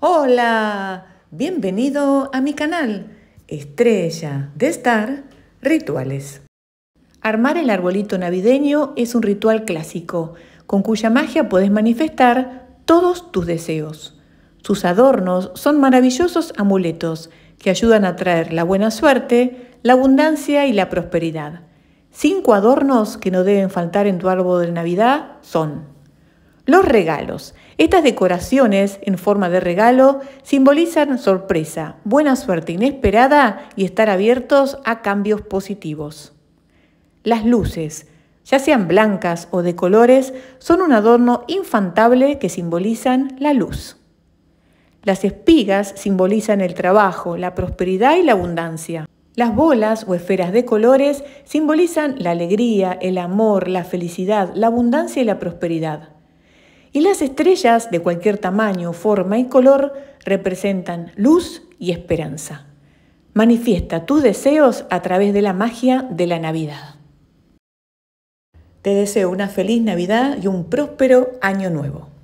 Hola, bienvenido a mi canal Estrella de Star Rituales. Armar el arbolito navideño es un ritual clásico, con cuya magia puedes manifestar todos tus deseos. Sus adornos son maravillosos amuletos que ayudan a traer la buena suerte, la abundancia y la prosperidad. Cinco adornos que no deben faltar en tu árbol de Navidad son los regalos. Estas decoraciones en forma de regalo simbolizan sorpresa, buena suerte inesperada y estar abiertos a cambios positivos. Las luces, ya sean blancas o de colores, son un adorno infantable que simbolizan la luz. Las espigas simbolizan el trabajo, la prosperidad y la abundancia. Las bolas o esferas de colores simbolizan la alegría, el amor, la felicidad, la abundancia y la prosperidad. Y las estrellas de cualquier tamaño, forma y color representan luz y esperanza. Manifiesta tus deseos a través de la magia de la Navidad. Te deseo una feliz Navidad y un próspero año nuevo.